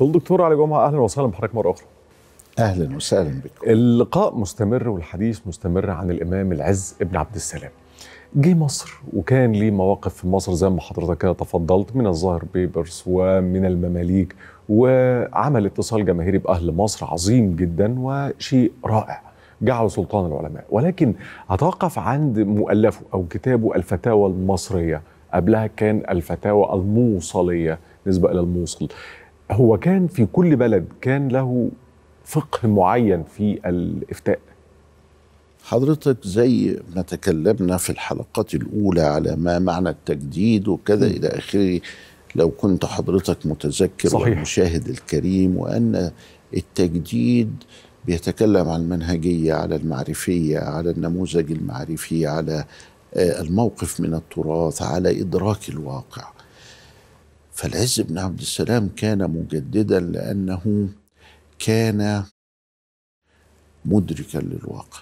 فالدكتور علي جمعه اهلا وسهلا بحضرتك مره اخرى اهلا وسهلا بك. اللقاء مستمر والحديث مستمر عن الامام العز ابن عبد السلام جه مصر وكان ليه مواقف في مصر زي ما حضرتك تفضلت من الظاهر بيبرس ومن المماليك وعمل اتصال جماهيري باهل مصر عظيم جدا وشيء رائع جعله سلطان العلماء ولكن هتوقف عند مؤلفه او كتابه الفتاوى المصريه قبلها كان الفتاوى الموصليه نسبه الى الموصل هو كان في كل بلد كان له فقه معين في الافتاء حضرتك زي ما تكلمنا في الحلقات الاولى على ما معنى التجديد وكذا الى اخره لو كنت حضرتك متذكر صحيح. والمشاهد الكريم وان التجديد بيتكلم عن المنهجيه على المعرفيه على النموذج المعرفي على آه، الموقف من التراث على ادراك الواقع فالعز بن عبد السلام كان مجددا لأنه كان مدركا للواقع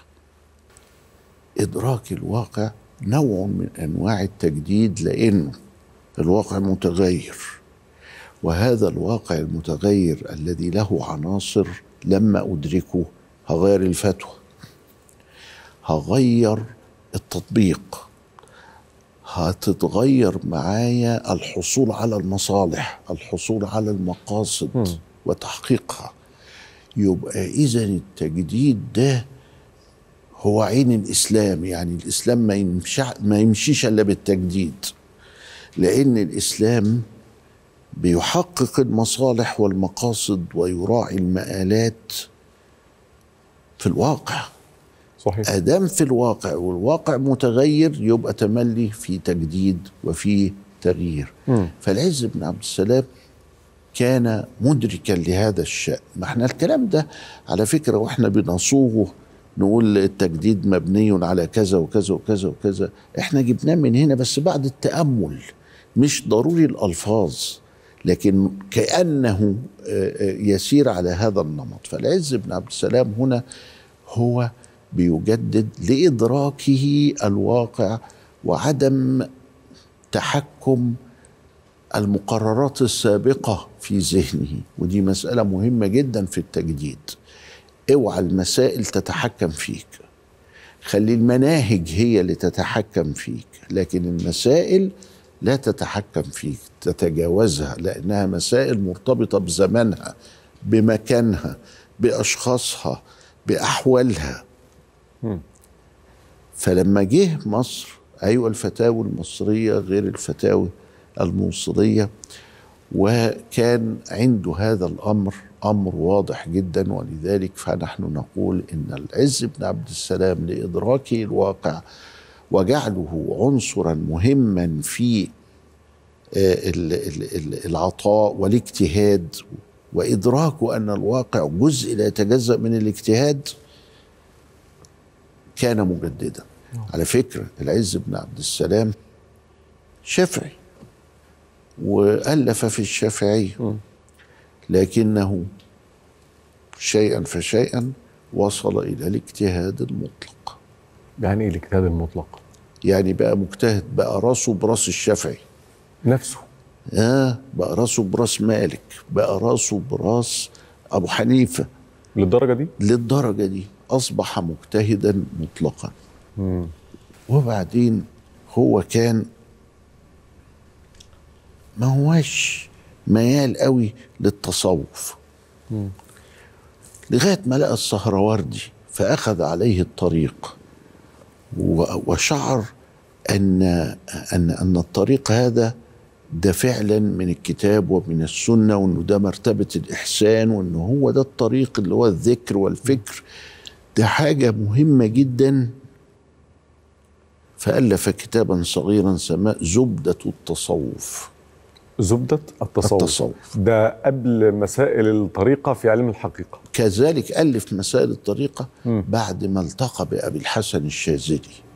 إدراك الواقع نوع من أنواع التجديد لأنه الواقع متغير وهذا الواقع المتغير الذي له عناصر لما أدركه هغير الفتوى هغير التطبيق هتتغير معايا الحصول على المصالح الحصول على المقاصد م. وتحقيقها يبقى اذا التجديد ده هو عين الاسلام يعني الاسلام ما يمشي ما يمشيش الا بالتجديد لان الاسلام بيحقق المصالح والمقاصد ويراعي المآلات في الواقع صحيح ادام في الواقع والواقع متغير يبقى تملي في تجديد وفي تغيير فالعز بن عبد السلام كان مدركا لهذا الشأن ما احنا الكلام ده على فكرة واحنا بنصوغه نقول التجديد مبني على كذا وكذا وكذا وكذا احنا جبناه من هنا بس بعد التأمل مش ضروري الألفاظ لكن كأنه آه، آه، يسير على هذا النمط فالعز بن عبد السلام هنا هو بيجدد لادراكه الواقع وعدم تحكم المقررات السابقه في ذهنه ودي مساله مهمه جدا في التجديد اوعى المسائل تتحكم فيك خلي المناهج هي اللي تتحكم فيك لكن المسائل لا تتحكم فيك تتجاوزها لانها مسائل مرتبطه بزمانها بمكانها باشخاصها باحوالها فلما جه مصر أيوة الفتاوى المصرية غير الفتاوى الموصلية وكان عنده هذا الأمر أمر واضح جدا ولذلك فنحن نقول إن العز بن عبد السلام لإدراكه الواقع وجعله عنصرا مهما في آه، العطاء والاجتهاد وإدراكه أن الواقع جزء لا يتجزأ من الاجتهاد كان مجددا على فكرة العز بن عبد السلام شافعي وألف في الشافعية لكنه شيئا فشيئا وصل إلى الاجتهاد المطلق يعني إيه الاجتهاد المطلق؟ يعني بقى مجتهد بقى راسه براس الشافعي نفسه آه بقى راسه براس مالك بقى راسه براس أبو حنيفة للدرجة دي؟ للدرجة دي أصبح مجتهدا مطلقا مم. وبعدين هو كان ما هواش ميال قوي للتصوف لغاية ما لقى السهروردي فأخذ عليه الطريق وشعر أن أن أن الطريق هذا ده فعلا من الكتاب ومن السنة وأنه ده مرتبة الإحسان وأنه هو ده الطريق اللي هو الذكر والفكر م. ده حاجة مهمة جدا فألف كتابا صغيرا سماه زبدة التصوف زبدة التصوف. التصوف ده قبل مسائل الطريقة في علم الحقيقة كذلك ألف مسائل الطريقة م. بعد ما التقى بأبي الحسن الشاذلي